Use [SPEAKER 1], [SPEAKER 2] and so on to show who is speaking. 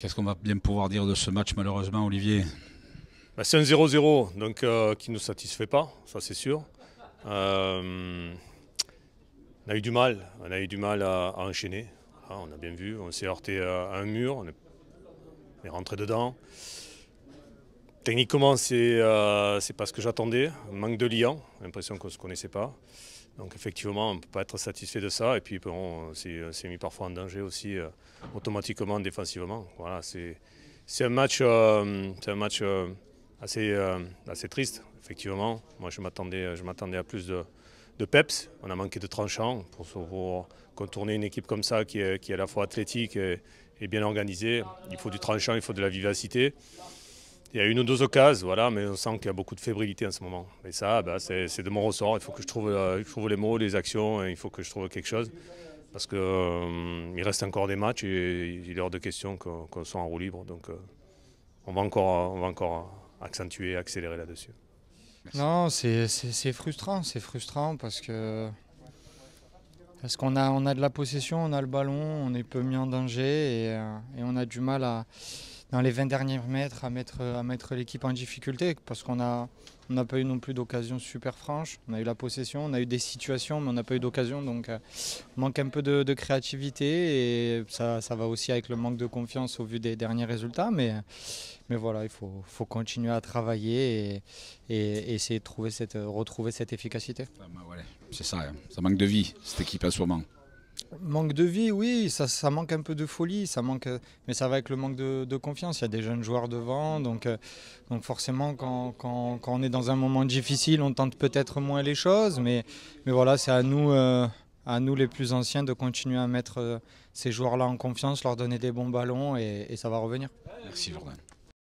[SPEAKER 1] Qu'est-ce qu'on va bien pouvoir dire de ce match, malheureusement, Olivier bah, C'est un 0-0, donc euh, qui ne nous satisfait pas, ça c'est sûr. Euh, on a eu du mal, on a eu du mal à, enchaîner. Ah, on a bien vu, on s'est heurté à un mur, on est rentré dedans. Techniquement, euh, c'est pas ce que j'attendais. Manque de liant, l'impression qu'on ne se connaissait pas. Donc effectivement, on ne peut pas être satisfait de ça. Et puis on s'est euh, mis parfois en danger aussi, euh, automatiquement, défensivement. Voilà, c'est un match, un match assez, triste, effectivement. Moi, je m'attendais à plus de, peps. On a manqué de tranchants pour, contourner une équipe comme ça qui est, à la fois athlétique et bien organisée. Il faut du tranchant, il faut de la vivacité. Il y a une ou deux occasions, voilà, mais on sent qu'il y a beaucoup de fébrilité en ce moment. Mais ça, bah, c'est de mon ressort. Il faut que je trouve, euh, les mots, les actions, il faut que je trouve quelque chose. Parce qu'il euh, reste encore des matchs et il est hors de question qu'on soit en roue libre. Donc euh, on, va encore, on va encore accentuer, accélérer là-dessus.
[SPEAKER 2] Non, c'est frustrant. C'est frustrant parce que. Parce qu'on a, on a de la possession, on a le ballon, on est peu mis en danger et on a du mal à dans les 20 derniers mètres à mettre, à mettre l'équipe en difficulté parce qu'on n'a pas eu non plus d'occasion super franche. On a eu la possession, on a eu des situations, mais on n'a pas eu d'occasion. Donc, euh, manque un peu de, créativité et ça, ça, va aussi avec le manque de confiance au vu des derniers résultats. Mais, mais voilà, il faut, faut continuer à travailler et, essayer de trouver cette, retrouver cette efficacité. Ah, bah c'est ça, hein. ça manque de vie, cette équipe à ce moment. Manque de vie, oui, ça, manque un peu de folie, ça manque, mais ça va avec le manque de, confiance. Il y a des jeunes joueurs devant, donc, euh, donc forcément, quand, on est dans un moment difficile, on tente peut-être moins les choses, mais, mais voilà, c'est à nous, euh, à nous les plus anciens de continuer à mettre euh, ces joueurs-là en confiance, leur donner des bons ballons et, et ça va revenir.
[SPEAKER 1] Merci Jordan.